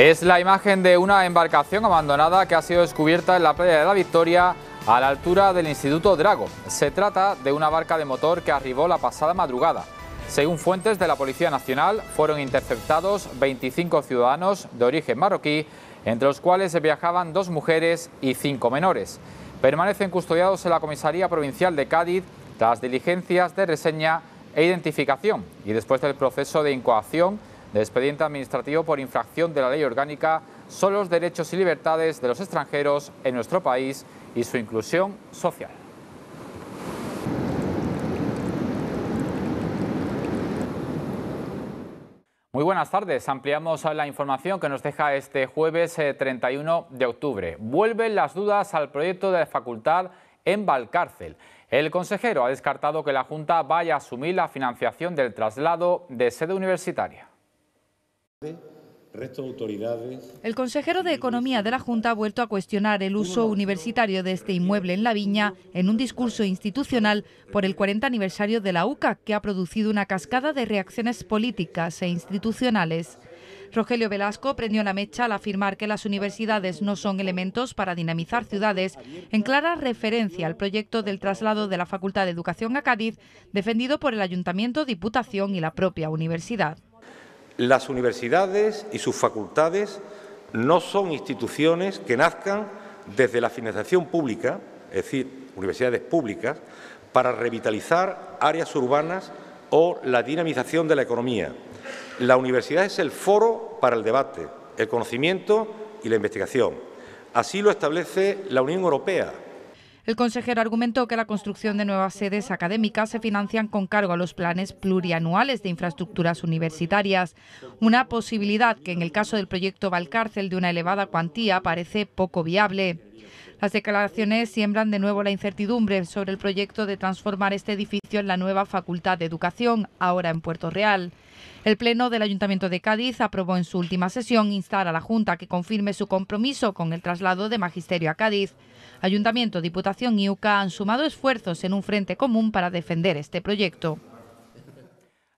Es la imagen de una embarcación abandonada que ha sido descubierta en la playa de la Victoria a la altura del Instituto Drago. Se trata de una barca de motor que arribó la pasada madrugada. Según fuentes de la Policía Nacional, fueron interceptados 25 ciudadanos de origen marroquí, entre los cuales viajaban dos mujeres y cinco menores. Permanecen custodiados en la Comisaría Provincial de Cádiz tras diligencias de reseña e identificación y después del proceso de incoación de expediente administrativo por infracción de la ley orgánica son los derechos y libertades de los extranjeros en nuestro país y su inclusión social. Muy buenas tardes. Ampliamos la información que nos deja este jueves 31 eh, de octubre. Vuelven las dudas al proyecto de la facultad en Valcárcel. El consejero ha descartado que la Junta vaya a asumir la financiación del traslado de sede universitaria. El consejero de Economía de la Junta ha vuelto a cuestionar el uso universitario de este inmueble en La Viña en un discurso institucional por el 40 aniversario de la UCA, que ha producido una cascada de reacciones políticas e institucionales. Rogelio Velasco prendió la mecha al afirmar que las universidades no son elementos para dinamizar ciudades, en clara referencia al proyecto del traslado de la Facultad de Educación a Cádiz, defendido por el Ayuntamiento, Diputación y la propia universidad. Las universidades y sus facultades no son instituciones que nazcan desde la financiación pública, es decir, universidades públicas, para revitalizar áreas urbanas o la dinamización de la economía. La universidad es el foro para el debate, el conocimiento y la investigación. Así lo establece la Unión Europea el consejero argumentó que la construcción de nuevas sedes académicas se financian con cargo a los planes plurianuales de infraestructuras universitarias, una posibilidad que en el caso del proyecto Valcárcel de una elevada cuantía parece poco viable. Las declaraciones siembran de nuevo la incertidumbre sobre el proyecto de transformar este edificio en la nueva Facultad de Educación, ahora en Puerto Real. El Pleno del Ayuntamiento de Cádiz aprobó en su última sesión instar a la Junta que confirme su compromiso con el traslado de Magisterio a Cádiz. Ayuntamiento, Diputación y UCA han sumado esfuerzos en un frente común para defender este proyecto.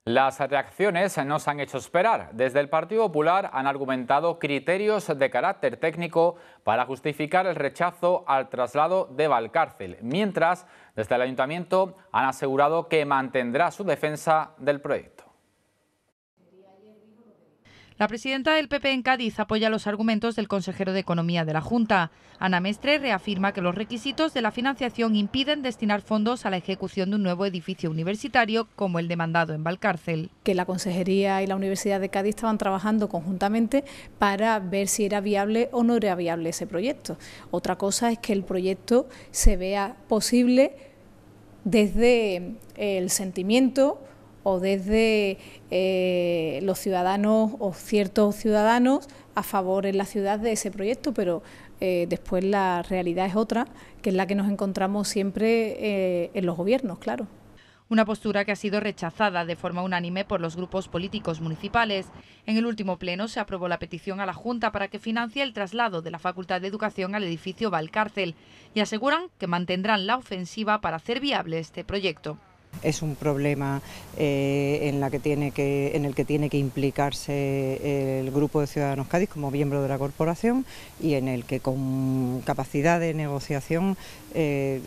Las reacciones nos han hecho esperar. Desde el Partido Popular han argumentado criterios de carácter técnico para justificar el rechazo al traslado de Valcárcel, mientras desde el Ayuntamiento han asegurado que mantendrá su defensa del proyecto. La presidenta del PP en Cádiz apoya los argumentos del consejero de Economía de la Junta. Ana Mestre reafirma que los requisitos de la financiación impiden destinar fondos a la ejecución de un nuevo edificio universitario como el demandado en Valcárcel. Que la Consejería y la Universidad de Cádiz estaban trabajando conjuntamente para ver si era viable o no era viable ese proyecto. Otra cosa es que el proyecto se vea posible desde el sentimiento o desde eh, los ciudadanos o ciertos ciudadanos a favor en la ciudad de ese proyecto, pero eh, después la realidad es otra, que es la que nos encontramos siempre eh, en los gobiernos, claro. Una postura que ha sido rechazada de forma unánime por los grupos políticos municipales. En el último pleno se aprobó la petición a la Junta para que financie el traslado de la Facultad de Educación al edificio Valcárcel y aseguran que mantendrán la ofensiva para hacer viable este proyecto es un problema eh, en, el que tiene que implicarse eh, el Grupo de Ciudadanos Cádiz como miembro de la corporación y en el que con capacidad de negociación eh,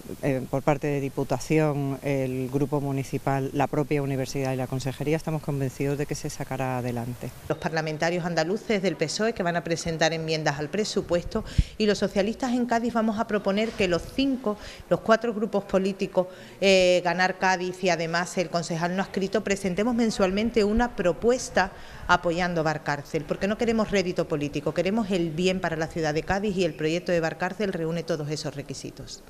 por parte de Diputación, el Grupo Municipal, la propia Universidad y la Consejería estamos convencidos de que se sacará adelante. Los parlamentarios andaluces del PSOE que van a presentar enmiendas al presupuesto y los socialistas en Cádiz vamos a proponer que los cinco, los cuatro grupos políticos, Ganar Cádiz, y además el concejal no ha escrito, presentemos mensualmente una propuesta apoyando Barcárcel, porque no queremos rédito político, queremos el bien para la ciudad de Cádiz y el proyecto de Barcárcel reúne todos esos requisitos.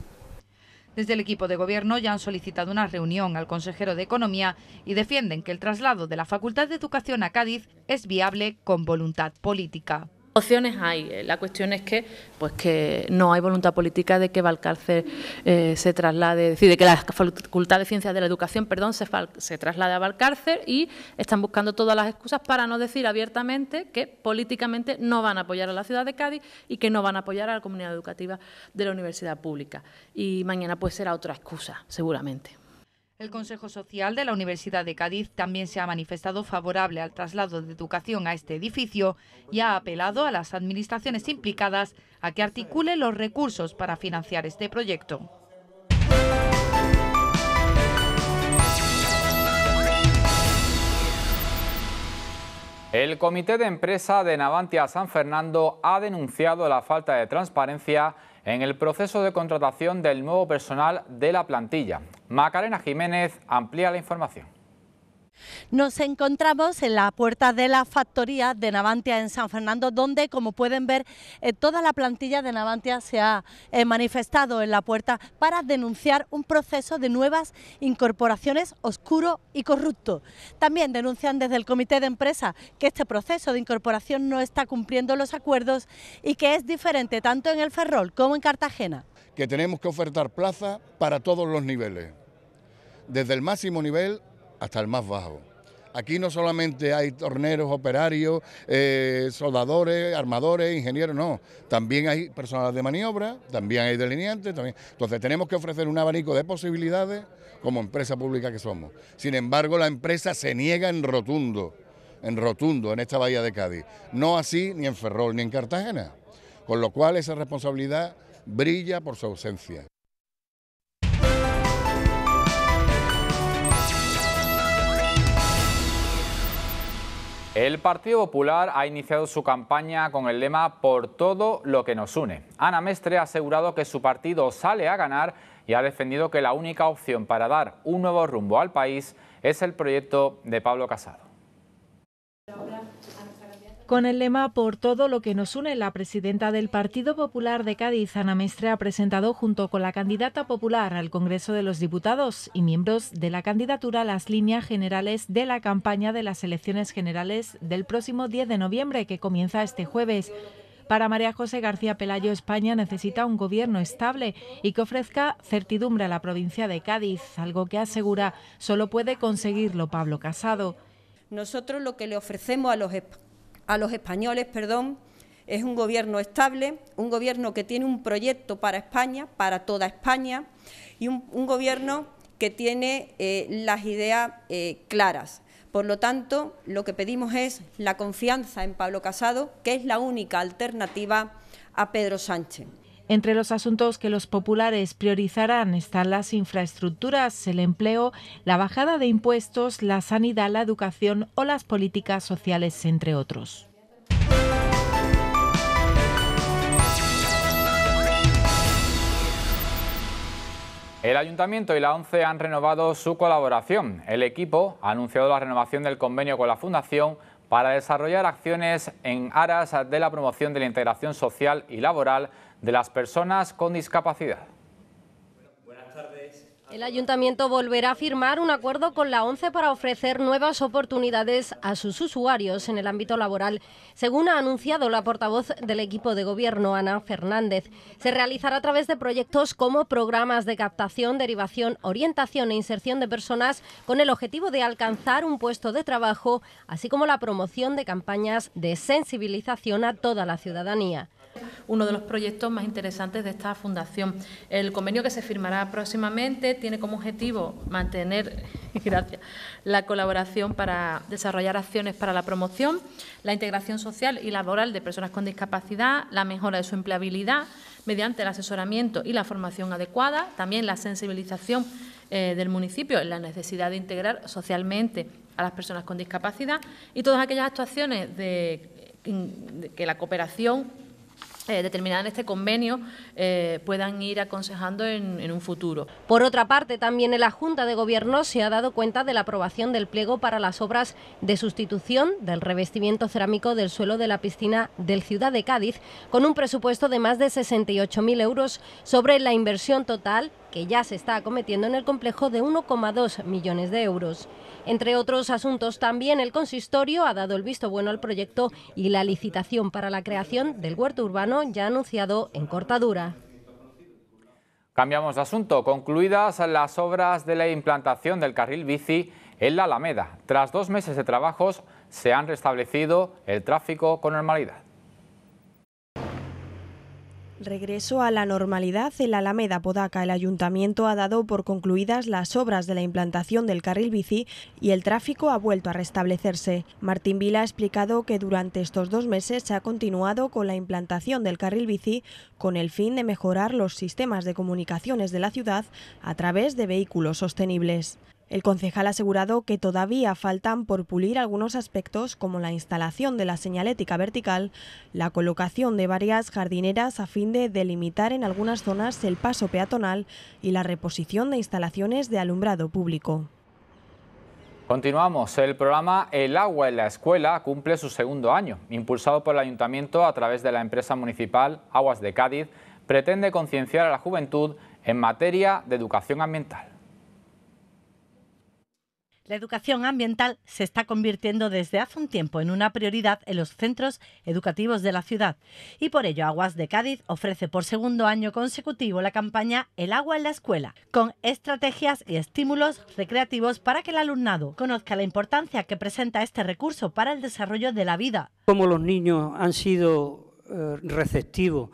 Desde el equipo de gobierno ya han solicitado una reunión al consejero de Economía y defienden que el traslado de la Facultad de Educación a Cádiz es viable con voluntad política. Opciones hay, eh, la cuestión es que, pues que no hay voluntad política de que Valcárcel eh, se traslade, de que la Facultad de Ciencias de la Educación, perdón, se, traslade a Valcárcel y están buscando todas las excusas para no decir abiertamente que políticamente no van a apoyar a la ciudad de Cádiz y que no van a apoyar a la comunidad educativa de la universidad pública. Y mañana pues será otra excusa, seguramente. El Consejo Social de la Universidad de Cádiz también se ha manifestado favorable al traslado de educación a este edificio y ha apelado a las administraciones implicadas a que articule los recursos para financiar este proyecto. El Comité de Empresa de Navantia San Fernando ha denunciado la falta de transparencia en el proceso de contratación del nuevo personal de la plantilla. Macarena Jiménez amplía la información. Nos encontramos en la puerta de la factoría de Navantia en San Fernando, donde, como pueden ver, eh, toda la plantilla de Navantia se ha eh, manifestado en la puerta para denunciar un proceso de nuevas incorporaciones oscuro y corrupto. También denuncian desde el comité de empresa que este proceso de incorporación no está cumpliendo los acuerdos y que es diferente tanto en el Ferrol como en Cartagena. Que tenemos que ofertar plaza para todos los niveles, desde el máximo nivel hasta el más bajo. Aquí no solamente hay torneros, operarios, eh, soldadores, armadores, ingenieros, no. También hay personal de maniobra, también hay delineantes. También. Entonces tenemos que ofrecer un abanico de posibilidades como empresa pública que somos. Sin embargo, la empresa se niega en rotundo, en rotundo, en esta bahía de Cádiz. No así ni en Ferrol ni en Cartagena. Con lo cual esa responsabilidad brilla por su ausencia. El Partido Popular ha iniciado su campaña con el lema Por todo lo que nos une. Ana Mestre ha asegurado que su partido sale a ganar y ha defendido que la única opción para dar un nuevo rumbo al país es el proyecto de Pablo Casado. Con el lema Por todo lo que nos une, la presidenta del Partido Popular de Cádiz, Ana Mestre, ha presentado junto con la candidata popular al Congreso de los Diputados y miembros de la candidatura las líneas generales de la campaña de las elecciones generales del próximo 10 de noviembre, que comienza este jueves. Para María José García Pelayo, España necesita un gobierno estable y que ofrezca certidumbre a la provincia de Cádiz, algo que asegura solo puede conseguirlo Pablo Casado. Nosotros lo que le ofrecemos a los a los españoles, perdón, es un gobierno estable, un gobierno que tiene un proyecto para España, para toda España, y un, gobierno que tiene eh, las ideas eh, claras. Por lo tanto, lo que pedimos es la confianza en Pablo Casado, que es la única alternativa a Pedro Sánchez. Entre los asuntos que los populares priorizarán están las infraestructuras, el empleo, la bajada de impuestos, la sanidad, la educación o las políticas sociales, entre otros. El ayuntamiento y la ONCE han renovado su colaboración. El equipo ha anunciado la renovación del convenio con la Fundación para desarrollar acciones en aras de la promoción de la integración social y laboral de las personas con discapacidad. El ayuntamiento volverá a firmar un acuerdo con la ONCE para ofrecer nuevas oportunidades a sus usuarios en el ámbito laboral, según ha anunciado la portavoz del equipo de gobierno, Ana Fernández. Se realizará a través de proyectos como programas de captación, derivación, orientación e inserción de personas con el objetivo de alcanzar un puesto de trabajo, así como la promoción de campañas de sensibilización a toda la ciudadanía uno de los proyectos más interesantes de esta fundación. El convenio que se firmará próximamente tiene como objetivo mantener gracias, la colaboración para desarrollar acciones para la promoción, la integración social y laboral de personas con discapacidad, la mejora de su empleabilidad mediante el asesoramiento y la formación adecuada, también la sensibilización eh, del municipio en la necesidad de integrar socialmente a las personas con discapacidad y todas aquellas actuaciones que la cooperación eh, determinada en este convenio eh, puedan ir aconsejando en, en, un futuro. Por otra parte, también en la Junta de Gobierno se ha dado cuenta de la aprobación del pliego para las obras de sustitución del revestimiento cerámico del suelo de la piscina del Ciudad de Cádiz, con un presupuesto de más de 68.000 euros sobre la inversión total que ya se está acometiendo en el complejo de 1,2 millones de euros. Entre otros asuntos, también el consistorio ha dado el visto bueno al proyecto y la licitación para la creación del huerto urbano ya anunciado en Cortadura. Cambiamos de asunto. Concluidas las obras de la implantación del carril bici en la Alameda. Tras dos meses de trabajos, se han restablecido el tráfico con normalidad. Regreso a la normalidad en la Alameda Podaca. El ayuntamiento ha dado por concluidas las obras de la implantación del carril bici y el tráfico ha vuelto a restablecerse. Martín Vila ha explicado que durante estos dos meses se ha continuado con la implantación del carril bici con el fin de mejorar los sistemas de comunicaciones de la ciudad a través de vehículos sostenibles. El concejal ha asegurado que todavía faltan por pulir algunos aspectos como la instalación de la señalética vertical, la colocación de varias jardineras a fin de delimitar en algunas zonas el paso peatonal y la reposición de instalaciones de alumbrado público. Continuamos. El programa El agua en la escuela cumple su segundo año. Impulsado por el ayuntamiento a través de la empresa municipal Aguas de Cádiz, pretende concienciar a la juventud en materia de educación ambiental. La educación ambiental se está convirtiendo desde hace un tiempo en una prioridad en los centros educativos de la ciudad y por ello Aguas de Cádiz ofrece por segundo año consecutivo la campaña El agua en la escuela, con estrategias y estímulos recreativos para que el alumnado conozca la importancia que presenta este recurso para el desarrollo de la vida. Como los niños han sido eh, receptivos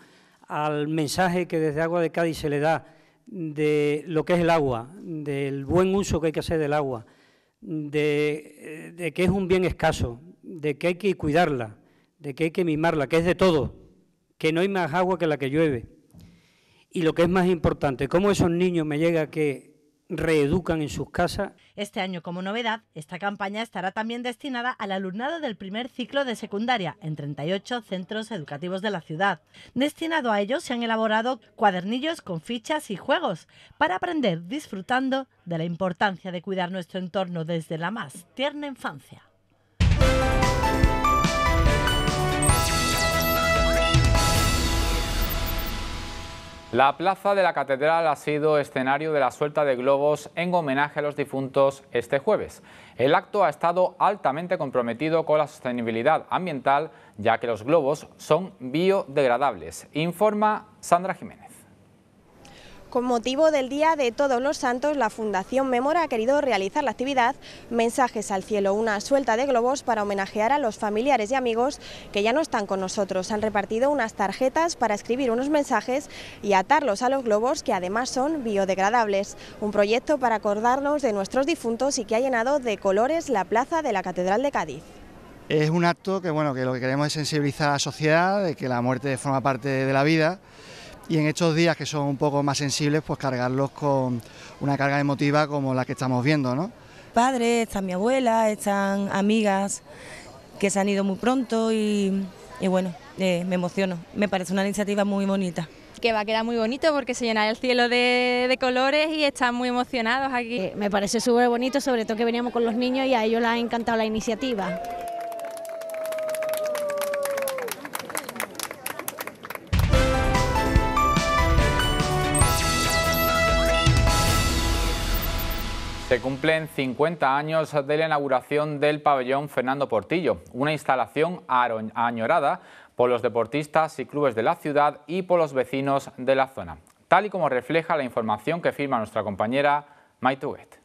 al mensaje que desde Agua de Cádiz se le da de lo que es el agua, del buen uso que hay que hacer del agua, de, de que es un bien escaso, de que hay que cuidarla, de que hay que mimarla, que es de todo, que no hay más agua que la que llueve. Y lo que es más importante, cómo esos niños me llega que reeducan en sus casas. Este año, como novedad, esta campaña estará también destinada al alumnado del primer ciclo de secundaria en 38 centros educativos de la ciudad. Destinado a ellos se han elaborado cuadernillos con fichas y juegos para aprender disfrutando de la importancia de cuidar nuestro entorno desde la más tierna infancia. La plaza de la Catedral ha sido escenario de la suelta de globos en homenaje a los difuntos este jueves. El acto ha estado altamente comprometido con la sostenibilidad ambiental, ya que los globos son biodegradables, informa Sandra Jiménez. Con motivo del Día de Todos los Santos, la Fundación Memora ha querido realizar la actividad Mensajes al Cielo, una suelta de globos para homenajear a los familiares y amigos que ya no están con nosotros. Han repartido unas tarjetas para escribir unos mensajes y atarlos a los globos que además son biodegradables. Un proyecto para acordarnos de nuestros difuntos y que ha llenado de colores la plaza de la Catedral de Cádiz. Es un acto que, bueno, que lo que queremos es sensibilizar a la sociedad de que la muerte forma parte de la vida y en estos días que son un poco más sensibles, pues cargarlos con una carga emotiva como la que estamos viendo, ¿no? Padre, están mi abuela, están amigas que se han ido muy pronto y, bueno, eh, me emociono. Me parece una iniciativa muy bonita. Que va a quedar muy bonito porque se llenará el cielo de, colores y están muy emocionados aquí. Eh, me parece súper bonito, sobre todo que veníamos con los niños y a ellos les ha encantado la iniciativa. Se cumplen 50 años de la inauguración del pabellón Fernando Portillo, una instalación añorada por los deportistas y clubes de la ciudad y por los vecinos de la zona, tal y como refleja la información que firma nuestra compañera Maituguet.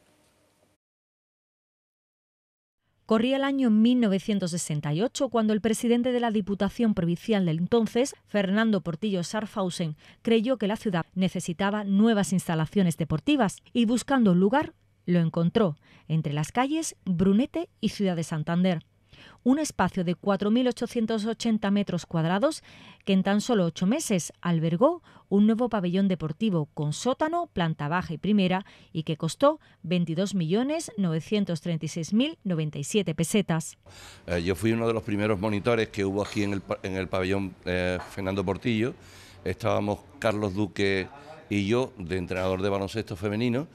Corría el año 1968 cuando el presidente de la Diputación Provincial del entonces, Fernando Portillo Sarfausen, creyó que la ciudad necesitaba nuevas instalaciones deportivas y buscando un lugar lo encontró entre las calles Brunete y Ciudad de Santander. Un espacio de 4.880 metros cuadrados que en tan solo ocho meses albergó un nuevo pabellón deportivo con sótano, planta baja y primera y que costó 22.936.097 pesetas. Eh, yo fui uno de los primeros monitores que hubo aquí en el, pabellón eh, Fernando Portillo. Estábamos Carlos Duque y yo de entrenador de baloncesto femenino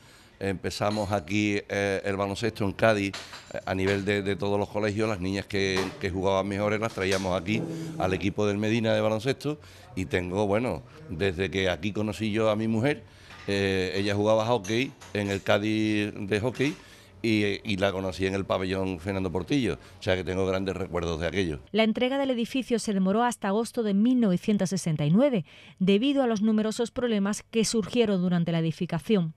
empezamos aquí eh, el baloncesto en Cádiz eh, a nivel de, todos los colegios, las niñas que, jugaban mejores las traíamos aquí al equipo del Medina de baloncesto y tengo, bueno, desde que aquí conocí yo a mi mujer, eh, ella jugaba hockey en el Cádiz de hockey. Y, y, la conocí en el pabellón Fernando Portillo, o sea que tengo grandes recuerdos de aquello. La entrega del edificio se demoró hasta agosto de 1969, debido a los numerosos problemas que surgieron durante la edificación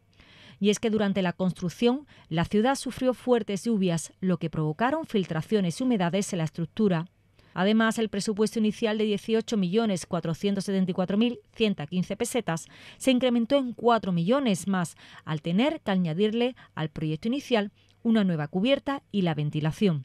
y es que durante la construcción la ciudad sufrió fuertes lluvias, lo que provocaron filtraciones y humedades en la estructura. Además, el presupuesto inicial de 18.474.115 pesetas se incrementó en 4 millones más, al tener que añadirle al proyecto inicial una nueva cubierta y la ventilación.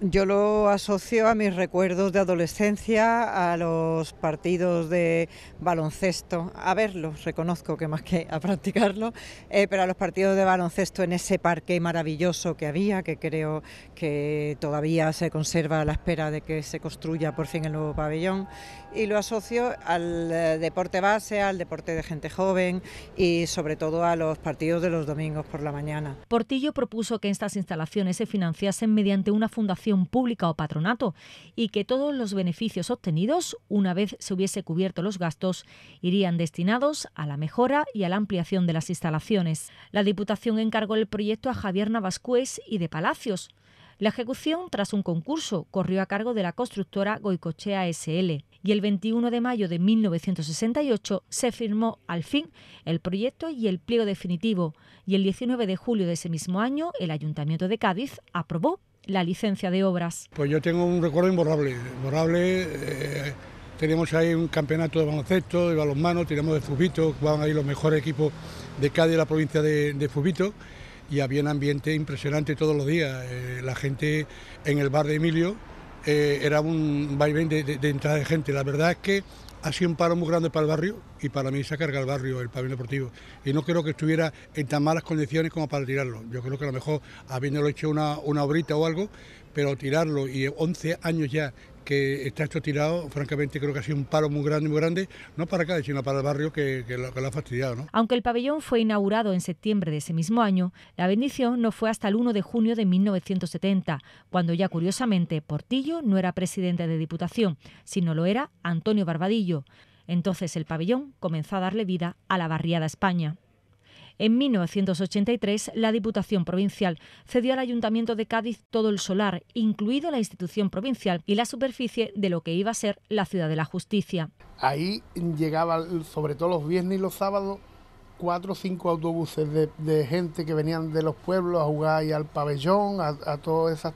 Yo lo asocio a mis recuerdos de adolescencia, a los partidos de baloncesto, a verlos, reconozco que más que a practicarlo, eh, pero a los partidos de baloncesto en ese parque maravilloso que había, que creo que todavía se conserva a la espera de que se construya por fin el nuevo pabellón, y lo asocio al eh, deporte base, al deporte de gente joven y sobre todo a los partidos de los domingos por la mañana. Portillo propuso que estas instalaciones se financiasen mediante una fundación pública o patronato y que todos los beneficios obtenidos, una vez se hubiese cubierto los gastos, irían destinados a la mejora y a la ampliación de las instalaciones. La Diputación encargó el proyecto a Javier Navascués y de Palacios. La ejecución, tras un concurso, corrió a cargo de la constructora Goicochea SL y el 21 de mayo de 1968 se firmó al fin el proyecto y el pliego definitivo y el 19 de julio de ese mismo año el Ayuntamiento de Cádiz aprobó la licencia de obras. Pues yo tengo un recuerdo imborrable, imborrable. Eh, tenemos ahí un campeonato de baloncesto, de balonmano, tenemos de fubito, van ahí los mejores equipos de Cádiz, la provincia de, de fubito y había un ambiente impresionante todos los días. Eh, la gente en el bar de Emilio eh, era un vaivén de, de, entrada de gente. La verdad es que ha sido un paro muy grande para el barrio y para mí se ha cargado el barrio, el pabellón deportivo. Y no creo que estuviera en tan malas condiciones como para tirarlo. Yo creo que a lo mejor habiéndolo hecho una, una obrita o algo, pero tirarlo y 11 años ya que está esto tirado, francamente creo que ha sido un paro muy grande, muy grande, no para acá, sino para el barrio que, lo, que ha fastidiado. Aunque el pabellón fue inaugurado en septiembre de ese mismo año, la bendición no fue hasta el 1 de junio de 1970, cuando ya curiosamente Portillo no era presidente de Diputación, sino lo era Antonio Barbadillo. Entonces el pabellón comenzó a darle vida a la barriada España. En 1983, la Diputación Provincial cedió al Ayuntamiento de Cádiz todo el solar, incluido la institución provincial y la superficie de lo que iba a ser la Ciudad de la Justicia. Ahí llegaban, sobre todo los viernes y los sábados, cuatro o cinco autobuses de, gente que venían de los pueblos a jugar y al pabellón, a, todas esas.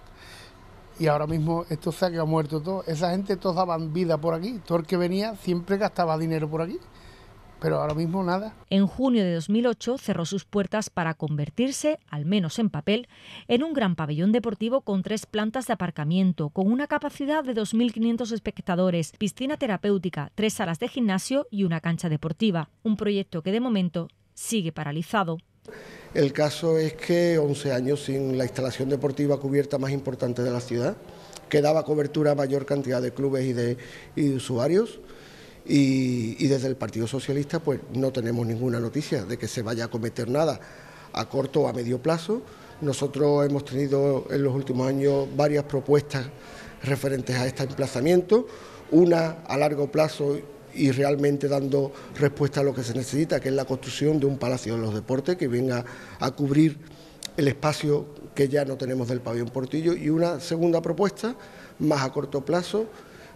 Y ahora mismo esto se ha muerto todo. Esa gente todos daban vida por aquí. Todo el que venía siempre gastaba dinero por aquí pero ahora mismo nada. En junio de 2008 cerró sus puertas para convertirse, al menos en papel, en un gran pabellón deportivo con tres plantas de aparcamiento, con una capacidad de 2.500 espectadores, piscina terapéutica, tres salas de gimnasio y una cancha deportiva. Un proyecto que de momento sigue paralizado. El caso es que 11 años sin la instalación deportiva cubierta más importante de la ciudad, que daba cobertura a mayor cantidad de clubes y de, y de usuarios y, desde el Partido Socialista pues no tenemos ninguna noticia de que se vaya a cometer nada a corto o a medio plazo. Nosotros hemos tenido en los últimos años varias propuestas referentes a este emplazamiento, una a largo plazo y realmente dando respuesta a lo que se necesita, que es la construcción de un Palacio de los Deportes que venga a cubrir el espacio que ya no tenemos del pabellón Portillo y una segunda propuesta más a corto plazo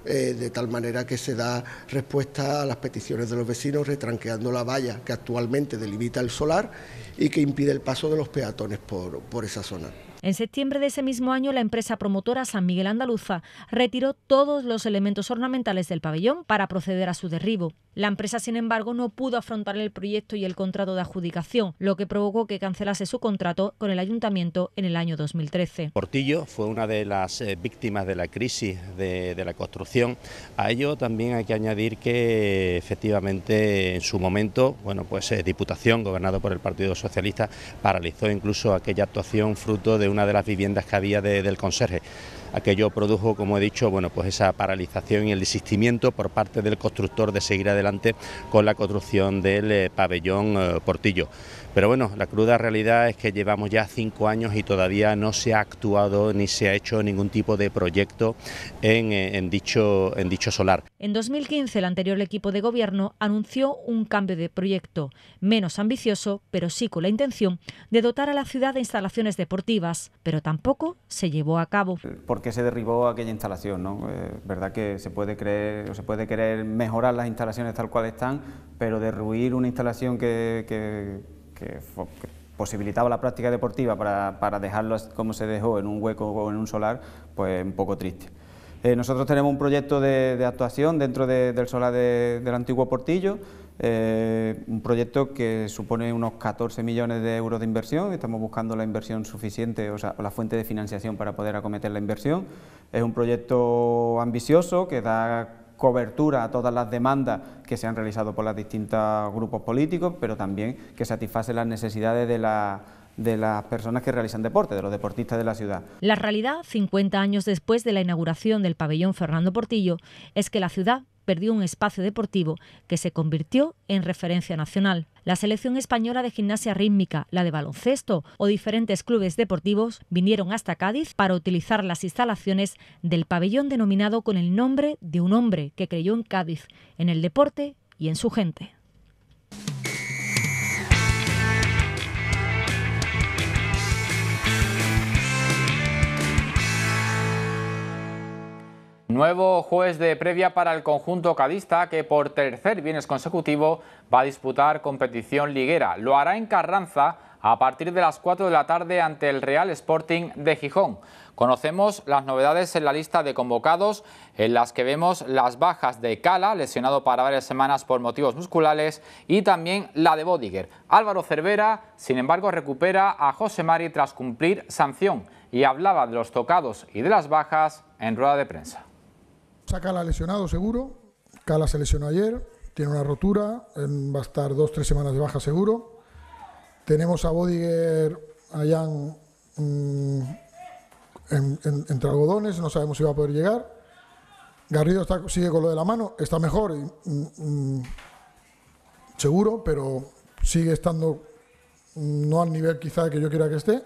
eh, de tal manera que se da respuesta a las peticiones de los vecinos retranqueando la valla que actualmente delimita el solar y que impide el paso de los peatones por esa zona. En septiembre de ese mismo año, la empresa promotora San Miguel Andaluza retiró todos los elementos ornamentales del pabellón para proceder a su derribo. La empresa, sin embargo, no pudo afrontar el proyecto y el contrato de adjudicación, lo que provocó que cancelase su contrato con el ayuntamiento en el año 2013. Portillo fue una de las eh, víctimas de la crisis de, la construcción. A ello también hay que añadir que efectivamente en su momento, bueno, pues eh, Diputación, gobernado por el Partido Socialista, paralizó incluso aquella actuación fruto de una de las viviendas que había del conserje aquello produjo, como he dicho, bueno, pues esa paralización y el desistimiento por parte del constructor de seguir adelante con la construcción del eh, pabellón eh, Portillo. Pero bueno, la cruda realidad es que llevamos ya cinco años y todavía no se ha actuado ni se ha hecho ningún tipo de proyecto en, eh, dicho, solar. En 2015 el anterior equipo de gobierno anunció un cambio de proyecto, menos ambicioso, pero sí con la intención de dotar a la ciudad de instalaciones deportivas, pero tampoco se llevó a cabo. ¿Por qué se derribó aquella instalación? ¿no? Eh, verdad que se puede creer, o se puede querer mejorar las instalaciones tal cual están, pero derruir una instalación que que, posibilitaba la práctica deportiva para, para dejarlo como se dejó en un hueco o en un solar, pues un poco triste. Eh, nosotros tenemos un proyecto de, actuación dentro del solar del antiguo Portillo, eh, un proyecto que supone unos 14 millones de euros de inversión, estamos buscando la inversión suficiente, o sea, la fuente de financiación para poder acometer la inversión. Es un proyecto ambicioso que da cobertura a todas las demandas que se han realizado por los distintos grupos políticos, pero también que satisface las necesidades de de las personas que realizan deporte, de los deportistas de la ciudad. La realidad, 50 años después de la inauguración del pabellón Fernando Portillo, es que la ciudad perdió un espacio deportivo que se convirtió en referencia nacional. La selección española de gimnasia rítmica, la de baloncesto o diferentes clubes deportivos vinieron hasta Cádiz para utilizar las instalaciones del pabellón denominado con el nombre de un hombre que creyó en Cádiz, en el deporte y en su gente. Nuevo juez de previa para el conjunto cadista que por tercer viernes consecutivo va a disputar competición liguera. Lo hará en Carranza a partir de las 4 de la tarde ante el Real Sporting de Gijón. Conocemos las novedades en la lista de convocados en las que vemos las bajas de Cala, lesionado para varias semanas por motivos musculares, y también la de Bodiger. Álvaro Cervera, sin embargo, recupera a José Mari tras cumplir sanción y hablaba de los tocados y de las bajas en rueda de prensa. Cala lesionado seguro. Cala se lesionó ayer, tiene una rotura, va a estar dos, tres semanas de baja seguro. Tenemos a Bodiger, allá en, mm, entre algodones, no sabemos si va a poder llegar. Garrido sigue con lo de la mano, está mejor, mm, mm, seguro, pero sigue estando no al nivel quizá que yo quiera que esté.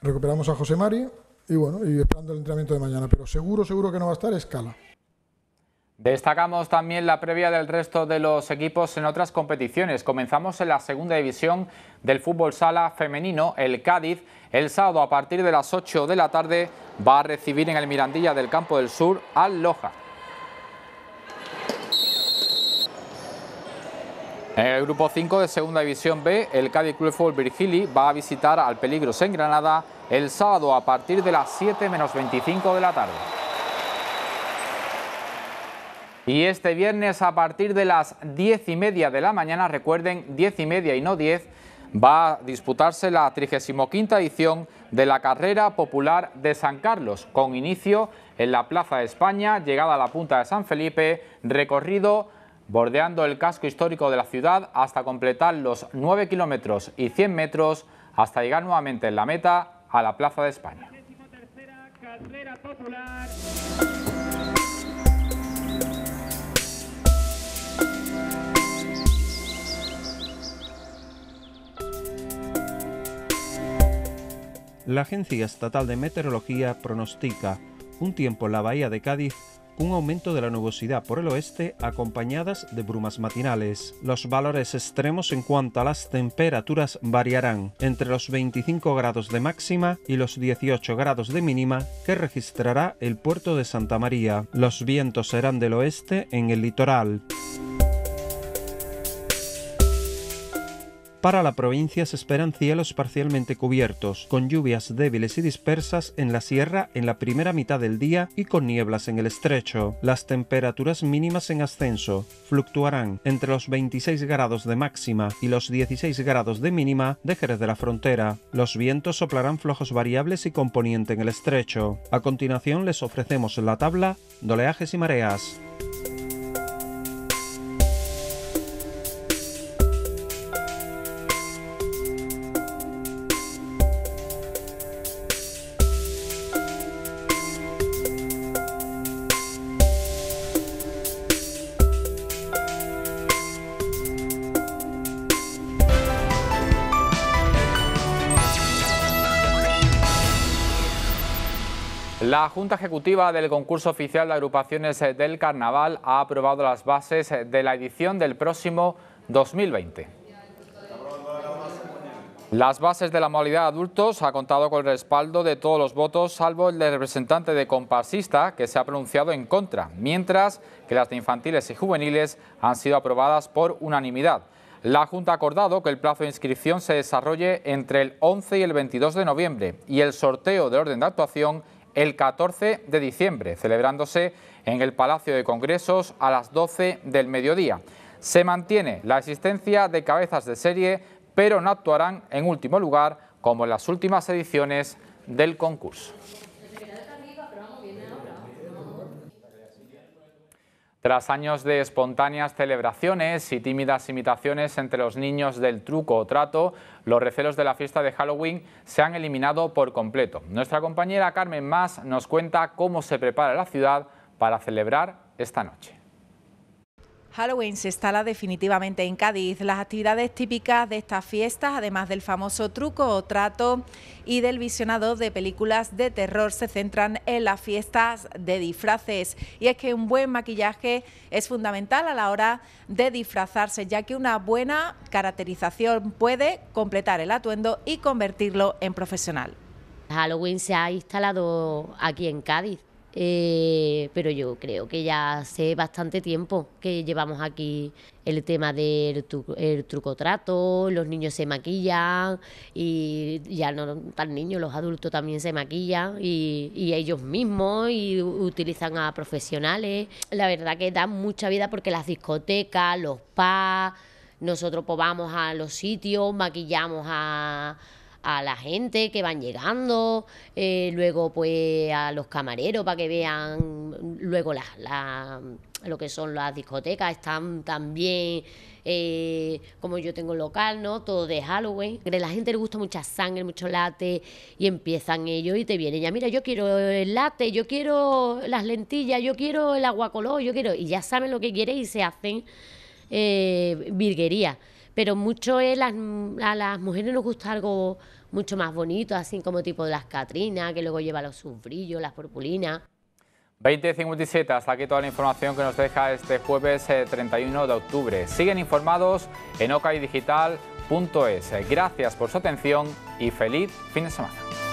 Recuperamos a José Mari y bueno, y esperando el entrenamiento de mañana, pero seguro, seguro que no va a estar escala. Destacamos también la previa del resto de los equipos en otras competiciones. Comenzamos en la segunda división del fútbol sala femenino. El Cádiz el sábado a partir de las 8 de la tarde va a recibir en el Mirandilla del Campo del Sur al Loja. En el grupo 5 de segunda división B, el Cádiz Club Fútbol Virgili va a visitar al Peligros en Granada el sábado a partir de las 7 menos 25 de la tarde. Y este viernes a partir de las 10 y media de la mañana, recuerden, 10 y media y no 10, va a disputarse la 35 edición de la Carrera Popular de San Carlos, con inicio en la Plaza de España, llegada a la punta de San Felipe, recorrido bordeando el casco histórico de la ciudad hasta completar los 9 kilómetros y 100 metros, hasta llegar nuevamente en la meta a la Plaza de España. La Agencia Estatal de Meteorología pronostica un tiempo en la bahía de Cádiz un aumento de la nubosidad por el oeste acompañadas de brumas matinales. Los valores extremos en cuanto a las temperaturas variarán entre los 25 grados de máxima y los 18 grados de mínima que registrará el puerto de Santa María. Los vientos serán del oeste en el litoral. Para la provincia se esperan cielos parcialmente cubiertos, con lluvias débiles y dispersas en la sierra en la primera mitad del día y con nieblas en el estrecho. Las temperaturas mínimas en ascenso fluctuarán entre los 26 grados de máxima y los 16 grados de mínima de Jerez de la Frontera. Los vientos soplarán flojos variables y componente en el estrecho. A continuación les ofrecemos la tabla doleajes oleajes y mareas. Junta Ejecutiva del Concurso Oficial de Agrupaciones eh, del Carnaval ha aprobado las bases eh, de la edición del próximo 2020. Las bases de la modalidad adultos ha contado con el respaldo de todos los votos, salvo el del representante de compasista que se ha pronunciado en contra, mientras que las de infantiles y juveniles han sido aprobadas por unanimidad. La Junta ha acordado que el plazo de inscripción se desarrolle entre el 11 y el 22 de noviembre y el sorteo de orden de actuación el 14 de diciembre, celebrándose en el Palacio de Congresos a las 12 del mediodía. Se mantiene la existencia de cabezas de serie, pero no actuarán en último lugar como en las últimas ediciones del concurso. Tras años de espontáneas celebraciones y tímidas imitaciones entre los niños del truco o trato, los recelos de la fiesta de Halloween se han eliminado por completo. Nuestra compañera Carmen Mas nos cuenta cómo se prepara la ciudad para celebrar esta noche. Halloween se instala definitivamente en Cádiz. Las actividades típicas de estas fiestas, además del famoso truco o trato y del visionado de películas de terror, se centran en las fiestas de disfraces. Y es que un buen maquillaje es fundamental a la hora de disfrazarse, ya que una buena caracterización puede completar el atuendo y convertirlo en profesional. Halloween se ha instalado aquí en Cádiz eh, pero yo creo que ya hace bastante tiempo que llevamos aquí el tema del trucotrato, los niños se maquillan y ya no tan niños, los adultos también se maquillan y, y, ellos mismos y utilizan a profesionales. La verdad que da mucha vida porque las discotecas, los pubs, nosotros pues vamos a los sitios, maquillamos a a la gente que van llegando, eh, luego pues a los camareros para que vean, luego la, lo que son las discotecas, están también, eh, como yo tengo local, ¿no? Todo de Halloween, que a la gente le gusta mucha sangre, mucho late... y empiezan ellos y te vienen, ya mira, yo quiero el late... yo quiero las lentillas, yo quiero el color, yo quiero, y ya saben lo que quieren y se hacen eh, virguería pero mucho a las mujeres nos gusta algo mucho más bonito, así como tipo de las Catrinas, que luego lleva los brillos, las purpulinas. 20.57, hasta aquí toda la información que nos deja este jueves 31 eh, de octubre. Siguen informados en ocaidigital.es. Gracias por su atención y feliz fin de semana.